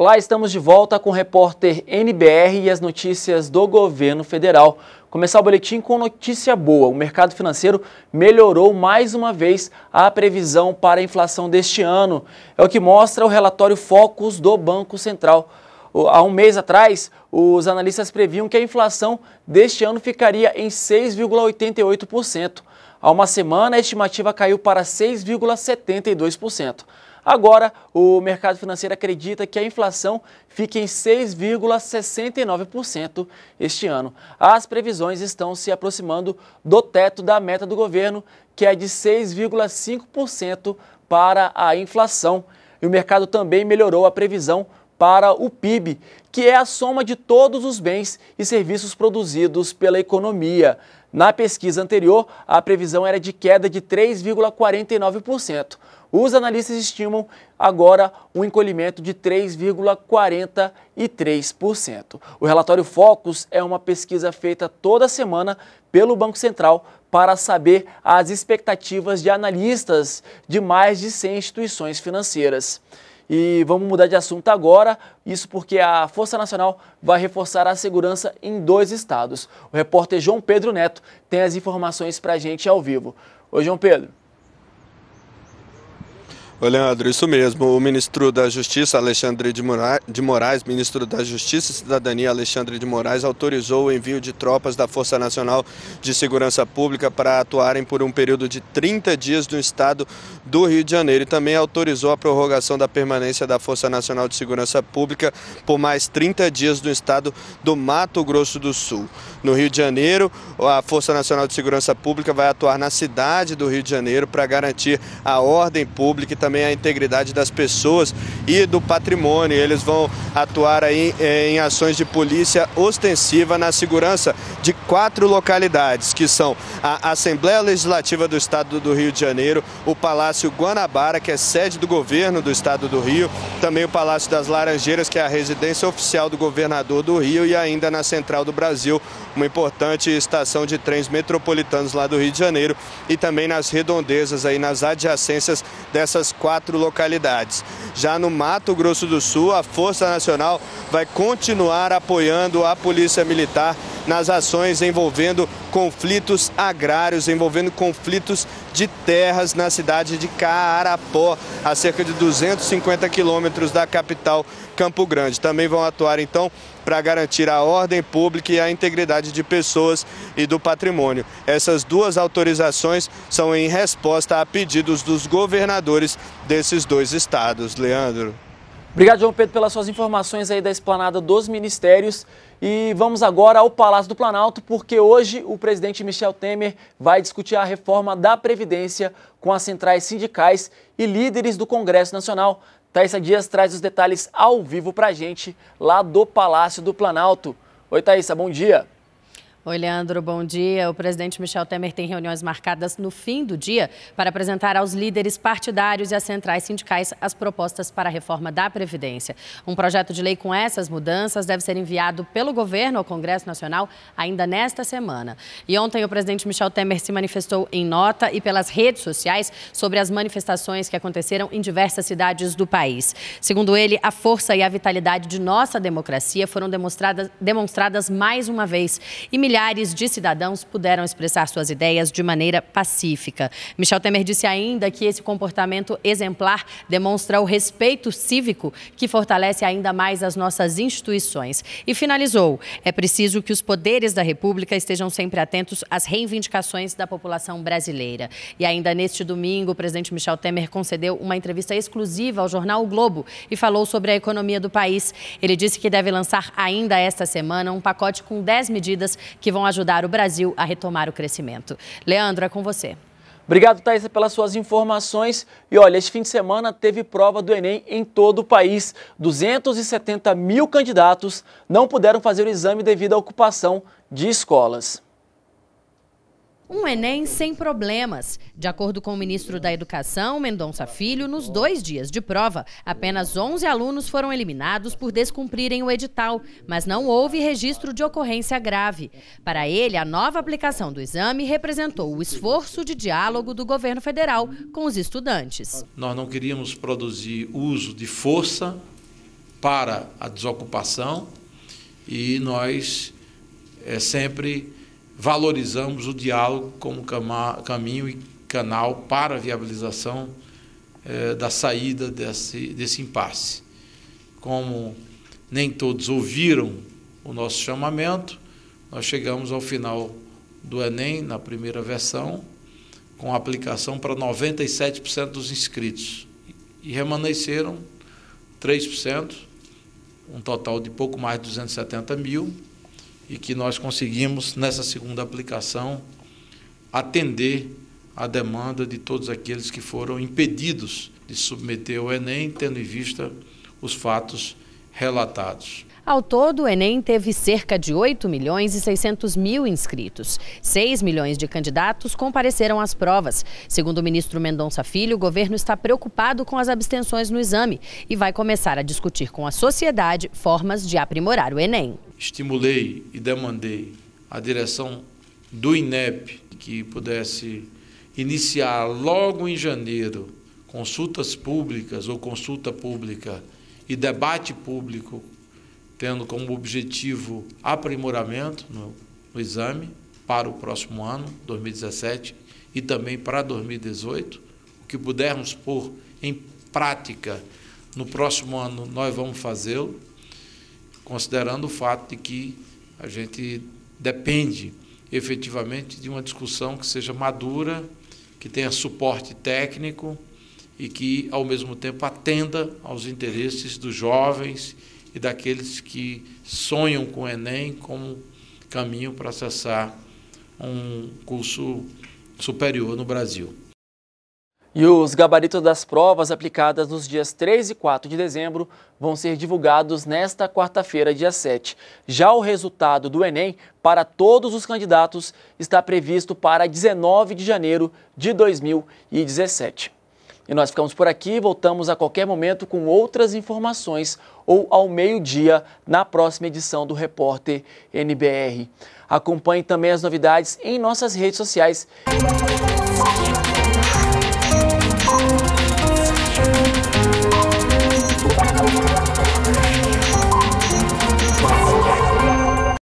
Olá, estamos de volta com o repórter NBR e as notícias do governo federal. Começar o boletim com notícia boa. O mercado financeiro melhorou mais uma vez a previsão para a inflação deste ano. É o que mostra o relatório Focus do Banco Central. Há um mês atrás, os analistas previam que a inflação deste ano ficaria em 6,88%. Há uma semana, a estimativa caiu para 6,72%. Agora, o mercado financeiro acredita que a inflação fique em 6,69% este ano. As previsões estão se aproximando do teto da meta do governo, que é de 6,5% para a inflação. E o mercado também melhorou a previsão para o PIB, que é a soma de todos os bens e serviços produzidos pela economia. Na pesquisa anterior, a previsão era de queda de 3,49%. Os analistas estimam agora um encolhimento de 3,43%. O relatório Focus é uma pesquisa feita toda semana pelo Banco Central para saber as expectativas de analistas de mais de 100 instituições financeiras. E vamos mudar de assunto agora, isso porque a Força Nacional vai reforçar a segurança em dois estados. O repórter João Pedro Neto tem as informações para a gente ao vivo. Oi, João Pedro. Ô Leandro, isso mesmo. O ministro da Justiça, Alexandre de Moraes, ministro da Justiça e Cidadania, Alexandre de Moraes, autorizou o envio de tropas da Força Nacional de Segurança Pública para atuarem por um período de 30 dias no estado do Rio de Janeiro e também autorizou a prorrogação da permanência da Força Nacional de Segurança Pública por mais 30 dias no estado do Mato Grosso do Sul. No Rio de Janeiro, a Força Nacional de Segurança Pública vai atuar na cidade do Rio de Janeiro para garantir a ordem pública e também também a integridade das pessoas e do patrimônio. Eles vão atuar aí eh, em ações de polícia ostensiva na segurança de quatro localidades, que são a Assembleia Legislativa do Estado do Rio de Janeiro, o Palácio Guanabara, que é sede do governo do Estado do Rio, também o Palácio das Laranjeiras, que é a residência oficial do governador do Rio, e ainda na Central do Brasil, uma importante estação de trens metropolitanos lá do Rio de Janeiro, e também nas redondezas, aí nas adjacências dessas quatro localidades. Já no Mato Grosso do Sul, a Força Nacional vai continuar apoiando a Polícia Militar nas ações envolvendo conflitos agrários, envolvendo conflitos de terras na cidade de Caarapó, a cerca de 250 quilômetros da capital Campo Grande. Também vão atuar então para garantir a ordem pública e a integridade de pessoas e do patrimônio. Essas duas autorizações são em resposta a pedidos dos governadores desses dois estados. Leandro. Obrigado, João Pedro, pelas suas informações aí da esplanada dos ministérios. E vamos agora ao Palácio do Planalto, porque hoje o presidente Michel Temer vai discutir a reforma da Previdência com as centrais sindicais e líderes do Congresso Nacional. Thaisa Dias traz os detalhes ao vivo para a gente lá do Palácio do Planalto. Oi, Thaisa, bom dia. Oi, Leandro, bom dia. O presidente Michel Temer tem reuniões marcadas no fim do dia para apresentar aos líderes partidários e às centrais sindicais as propostas para a reforma da Previdência. Um projeto de lei com essas mudanças deve ser enviado pelo governo ao Congresso Nacional ainda nesta semana. E ontem o presidente Michel Temer se manifestou em nota e pelas redes sociais sobre as manifestações que aconteceram em diversas cidades do país. Segundo ele, a força e a vitalidade de nossa democracia foram demonstradas, demonstradas mais uma vez. E milhares de cidadãos puderam expressar suas ideias de maneira pacífica. Michel Temer disse ainda que esse comportamento exemplar demonstra o respeito cívico que fortalece ainda mais as nossas instituições. E finalizou: é preciso que os poderes da República estejam sempre atentos às reivindicações da população brasileira. E ainda neste domingo, o presidente Michel Temer concedeu uma entrevista exclusiva ao jornal o Globo e falou sobre a economia do país. Ele disse que deve lançar ainda esta semana um pacote com 10 medidas que vão ajudar o Brasil a retomar o crescimento. Leandro, é com você. Obrigado, Thaisa, pelas suas informações. E olha, este fim de semana teve prova do Enem em todo o país. 270 mil candidatos não puderam fazer o exame devido à ocupação de escolas um Enem sem problemas. De acordo com o ministro da Educação, Mendonça Filho, nos dois dias de prova, apenas 11 alunos foram eliminados por descumprirem o edital, mas não houve registro de ocorrência grave. Para ele, a nova aplicação do exame representou o esforço de diálogo do governo federal com os estudantes. Nós não queríamos produzir uso de força para a desocupação e nós é, sempre valorizamos o diálogo como caminho e canal para a viabilização eh, da saída desse, desse impasse. Como nem todos ouviram o nosso chamamento, nós chegamos ao final do Enem, na primeira versão, com aplicação para 97% dos inscritos. E remanesceram 3%, um total de pouco mais de 270 mil e que nós conseguimos, nessa segunda aplicação, atender a demanda de todos aqueles que foram impedidos de submeter ao Enem, tendo em vista os fatos relatados. Ao todo, o Enem teve cerca de 8 milhões e 600 mil inscritos. 6 milhões de candidatos compareceram às provas. Segundo o ministro Mendonça Filho, o governo está preocupado com as abstenções no exame e vai começar a discutir com a sociedade formas de aprimorar o Enem. Estimulei e demandei a direção do INEP que pudesse iniciar logo em janeiro consultas públicas ou consulta pública e debate público, tendo como objetivo aprimoramento no, no exame para o próximo ano, 2017, e também para 2018. O que pudermos pôr em prática no próximo ano, nós vamos fazê-lo, considerando o fato de que a gente depende efetivamente de uma discussão que seja madura, que tenha suporte técnico e que, ao mesmo tempo, atenda aos interesses dos jovens e daqueles que sonham com o Enem como caminho para acessar um curso superior no Brasil. E os gabaritos das provas aplicadas nos dias 3 e 4 de dezembro vão ser divulgados nesta quarta-feira, dia 7. Já o resultado do Enem para todos os candidatos está previsto para 19 de janeiro de 2017. E nós ficamos por aqui, voltamos a qualquer momento com outras informações ou ao meio-dia na próxima edição do Repórter NBR. Acompanhe também as novidades em nossas redes sociais.